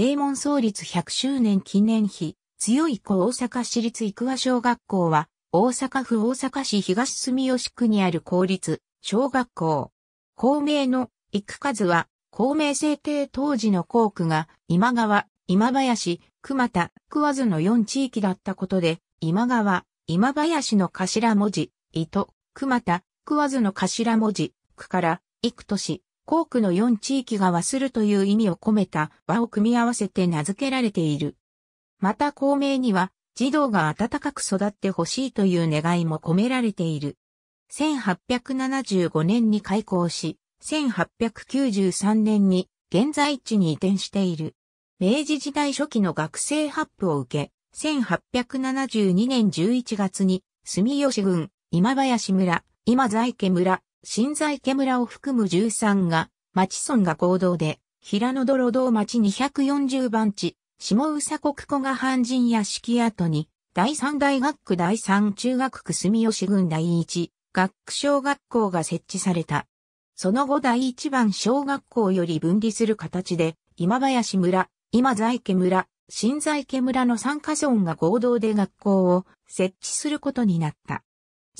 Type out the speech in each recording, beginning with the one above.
正門創立100周年記念碑、強い子大阪市立生和小学校は、大阪府大阪市東住吉区にある公立小学校。校名の幾数は、校名制定当時の校区が今川、今林、熊田、桑津の4地域だったことで、今川、今林の頭文字、糸、熊田、桑津の頭文字、区から、幾都市、校区の4地域が和するという意味を込めた和を組み合わせて名付けられている。また校名には、児童が温かく育ってほしいという願いも込められている。1875年に開校し、1893年に現在地に移転している。明治時代初期の学生発布を受け、1872年11月に、住吉郡、今林村、今在家村、新在家村を含む13が、町村が合同で、平野泥道町240番地、下宇佐国古賀半人屋敷跡に、第三大学区第三中学区住吉郡第一学区小学校が設置された。その後第一番小学校より分離する形で、今林村、今在家村、新在家村の三家村が合同で学校を設置することになった。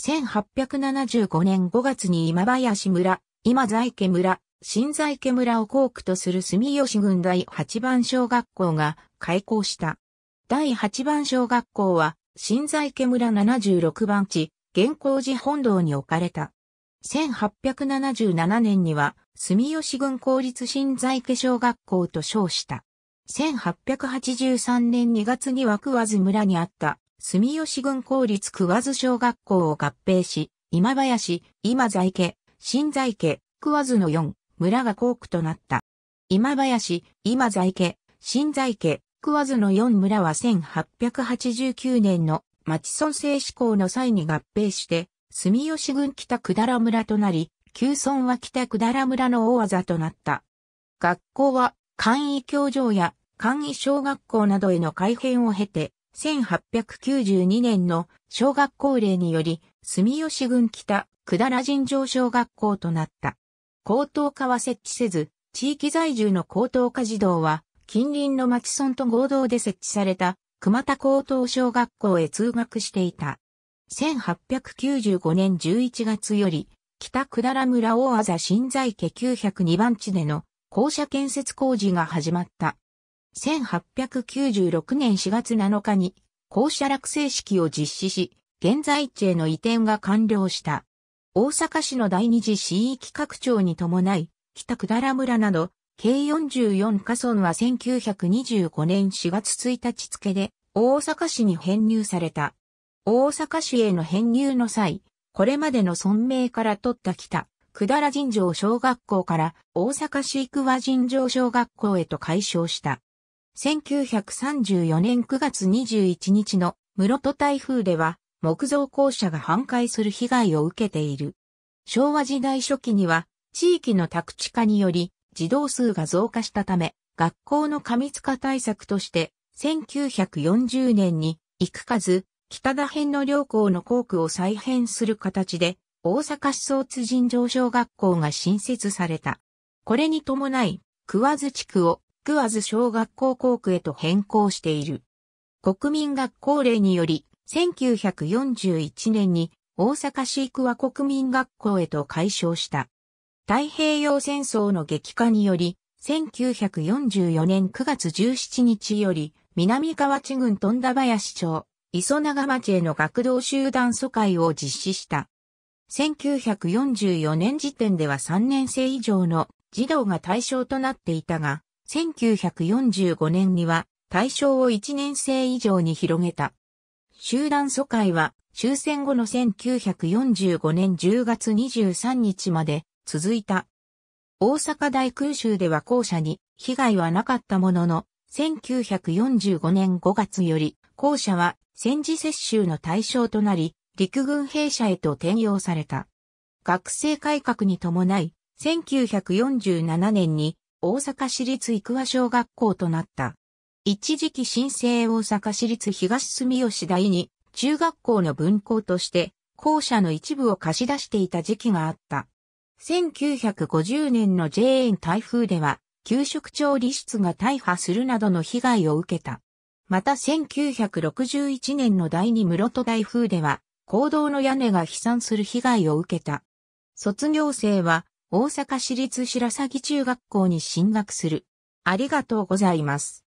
1875年5月に今林村、今在家村、新在家村を校区とする住吉郡第8番小学校が開校した。第8番小学校は、新在家村76番地、現行寺本堂に置かれた。1877年には、住吉郡公立新在家小学校と称した。1883年2月には桑津村にあった住吉郡公立桑津小学校を合併し、今林、今在家、新在家、桑津の4、村が校区となった。今林、今在家、新在家、桑津の4村は1889年の町村制施行の際に合併して、住吉郡北だ良村となり、旧村は北だ良村の大技となった。学校は、簡易教場や簡易小学校などへの改編を経て、1892年の小学校令により、住吉郡北、百ら尋常小学校となった。高等科は設置せず、地域在住の高等科児童は、近隣の町村と合同で設置された、熊田高等小学校へ通学していた。1895年11月より、北百済村大麻新在家902番地での校舎建設工事が始まった。1896年4月7日に校舎落成式を実施し、現在地への移転が完了した。大阪市の第二次市域拡張に伴い、北百ら村など、計44カ村は1925年4月1日付で、大阪市に編入された。大阪市への編入の際、これまでの村名から取った北、百ら尋常小学校から大阪市育和尋常小学校へと改称した。1934年9月21日の室戸台風では木造校舎が半壊する被害を受けている。昭和時代初期には地域の宅地化により児童数が増加したため学校の過密化対策として1940年にくかず北田辺の両校の校区を再編する形で大阪市総津尋常小学校が新設された。これに伴い、桑津地区を桑ズ小学校校区へと変更している。国民学校令により、1941年に大阪市育和国民学校へと改称した。太平洋戦争の激化により、1944年9月17日より、南河内郡富田林町、磯長町への学童集団疎開を実施した。1944年時点では3年生以上の児童が対象となっていたが、1945年には対象を1年生以上に広げた。集団疎開は終戦後の1945年10月23日まで続いた。大阪大空襲では校舎に被害はなかったものの、1945年5月より校舎は戦時接種の対象となり、陸軍兵舎へと転用された。学生改革に伴い、1947年に大阪市立生和小学校となった。一時期新生大阪市立東住吉第二中学校の分校として校舎の一部を貸し出していた時期があった。1950年の JN 台風では給食調理室が大破するなどの被害を受けた。また1961年の第二室戸台風では、公道の屋根が飛散する被害を受けた。卒業生は大阪市立白鷺中学校に進学する。ありがとうございます。